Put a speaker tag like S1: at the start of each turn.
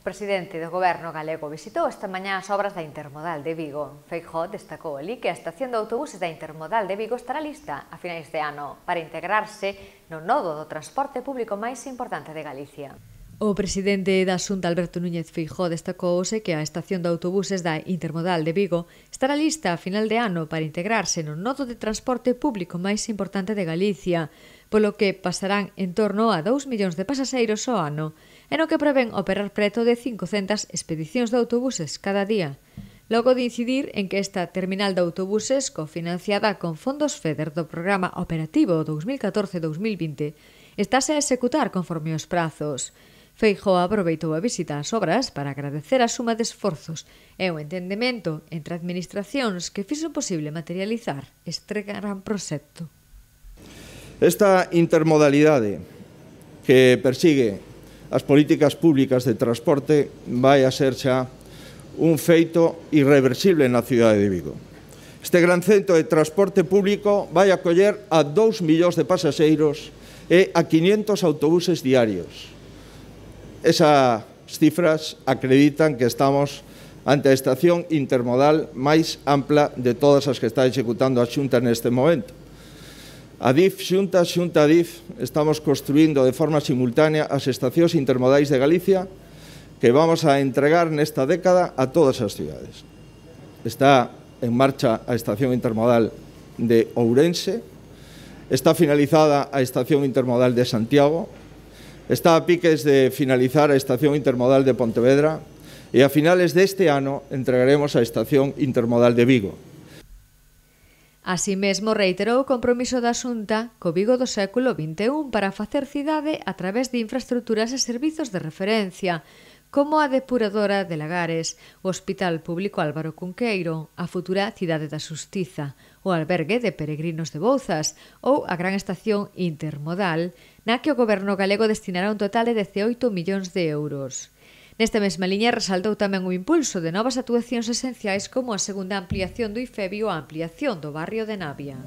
S1: O presidente do goberno galego visitou esta mañá as obras da Intermodal de Vigo. Feijó destacou ali que a estación de autobuses da Intermodal de Vigo estará lista a finais de ano para integrarse no nodo do transporte público máis importante de Galicia. O presidente da Xunta Alberto Núñez Feijó destacouse que a estación de autobuses da Intermodal de Vigo estará lista a final de ano para integrarse no nodo de transporte público máis importante de Galicia, polo que pasarán en torno a 2 millóns de pasaxeiros ao ano e no que prevén operar preto de 500 expedicións de autobuses cada día, logo de incidir en que esta terminal de autobuses, cofinanciada con fondos FEDER do Programa Operativo 2014-2020, estáse a executar conforme os prazos. Feijó aproveitou a visita ás obras para agradecer a suma de esforzos e o entendemento entre administracións que fixo posible materializar este gran proxecto.
S2: Esta intermodalidade que persigue as políticas públicas de transporte vai a ser xa un feito irreversible na cidade de Vigo. Este gran centro de transporte público vai acoller a 2 millóns de pasaxeiros e a 500 autobuses diarios. Esas cifras acreditan que estamos ante a estación intermodal máis ampla de todas as que está executando a Xunta neste momento. A DIF xunta xunta DIF estamos construindo de forma simultánea as estacións intermodais de Galicia que vamos a entregar nesta década a todas as cidades. Está en marcha a estación intermodal de Ourense, está finalizada a estación intermodal de Santiago, está a piques de finalizar a estación intermodal de Pontevedra e a finales deste ano entregaremos a estación intermodal de Vigo.
S1: Así mesmo reiterou o compromiso da Xunta co Vigo do século XXI para facer cidade a través de infraestructuras e servizos de referencia, como a depuradora de Lagares, o Hospital Público Álvaro Cunqueiro, a futura Cidade da Xustiza, o albergue de peregrinos de Bouzas ou a gran estación intermodal, na que o goberno galego destinará un total de 18 millóns de euros. Nesta mesma liña resaltou tamén o impulso de novas actuacións esenciais como a segunda ampliación do IFEBI ou a ampliación do barrio de Navia.